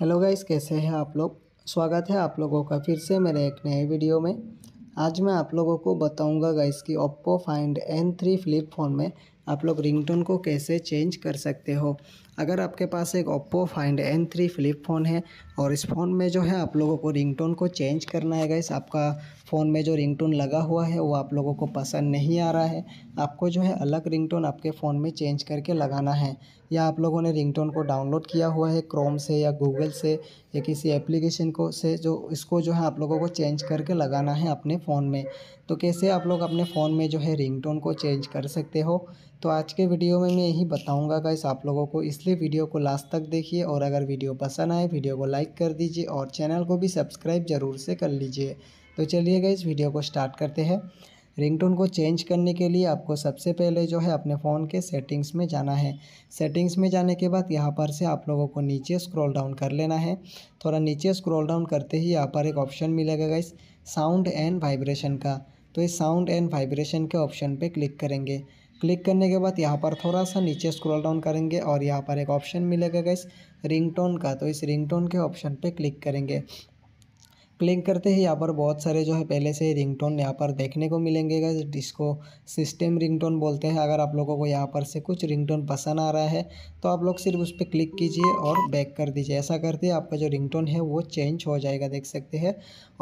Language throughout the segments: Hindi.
हेलो गाइस कैसे हैं आप लोग स्वागत है आप लोगों का फिर से मेरे एक नए वीडियो में आज मैं आप लोगों को बताऊंगा गाइस कि Oppo Find N three flip phone में आप लोग रिंगटोन को कैसे चेंज कर सकते हो अगर आपके पास एक Oppo Find N three flip phone है और इस फ़ोन में जो है आप लोगों को रिंगटोन को चेंज करना है इस आपका फ़ोन में जो रिंगटोन लगा हुआ है वो आप लोगों को पसंद नहीं आ रहा है आपको जो है अलग रिंगटोन आपके फ़ोन में चेंज करके लगाना है या आप लोगों ने रिंगटोन को डाउनलोड किया हुआ है क्रोम से या गूगल से या किसी एप्लीकेशन को से जो इसको जो है आप लोगों को चेंज करके लगाना है अपने फ़ोन में तो कैसे आप लोग अपने फ़ोन में जो है रिंगटोन को चेंज कर सकते हो तो आज के वीडियो में मैं यही बताऊंगा गाइस आप लोगों को इसलिए वीडियो को लास्ट तक देखिए और अगर वीडियो पसंद आए वीडियो को लाइक कर दीजिए और चैनल को भी सब्सक्राइब ज़रूर से कर लीजिए तो चलिए गाइस वीडियो को स्टार्ट करते हैं रिंगटोन को चेंज करने के लिए आपको सबसे पहले जो है अपने फ़ोन के सेटिंग्स में जाना है सेटिंग्स में जाने के बाद यहाँ पर से आप लोगों को नीचे स्क्रॉल डाउन कर लेना है थोड़ा नीचे स्क्रॉल डाउन करते ही यहाँ पर एक ऑप्शन मिलेगा गाइस साउंड एंड वाइब्रेशन का तो इस साउंड एंड वाइब्रेशन के ऑप्शन पे क्लिक करेंगे क्लिक करने के बाद यहाँ पर थोड़ा सा नीचे स्क्रॉल डाउन करेंगे और यहाँ पर एक ऑप्शन मिलेगा गैस रिंगटोन का तो इस रिंगटोन के ऑप्शन पे क्लिक करेंगे क्लिक करते ही यहाँ पर बहुत सारे जो है पहले से रिंग टोन यहाँ पर देखने को मिलेंगे जिसको सिस्टम रिंग टोन बोलते हैं अगर आप लोगों को यहाँ पर से कुछ रिंग टोन पसंद आ रहा है तो आप लोग सिर्फ उस पर क्लिक कीजिए और बैक कर दीजिए ऐसा करते आपका जो रिंग टोन है वो चेंज हो जाएगा देख सकते हैं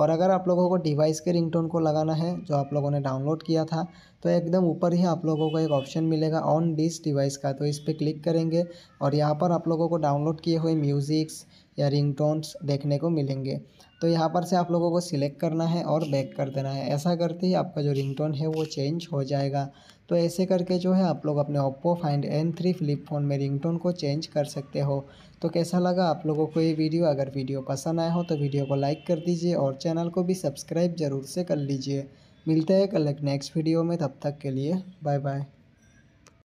और अगर आप लोगों को डिवाइस के रिंग टोन को लगाना है जो आप लोगों ने डाउनलोड किया था तो एकदम ऊपर ही आप लोगों को एक ऑप्शन मिलेगा ऑन डिस डिवाइस का तो इस पर क्लिक करेंगे और यहाँ पर आप लोगों को डाउनलोड किए हुए म्यूज़िक्स या रिंगटोन्स देखने को मिलेंगे तो यहाँ पर से आप लोगों को सिलेक्ट करना है और बैक कर देना है ऐसा करते ही आपका जो रिंगटोन है वो चेंज हो जाएगा तो ऐसे करके जो है आप लोग अपने Oppo Find N three flip phone में रिंगटोन को चेंज कर सकते हो तो कैसा लगा आप लोगों को ये वीडियो अगर वीडियो पसंद आया हो तो वीडियो को लाइक कर दीजिए और चैनल को भी सब्सक्राइब ज़रूर से कर लीजिए मिलते हैं कल एक नेक्स्ट वीडियो में तब तक के लिए बाय बाय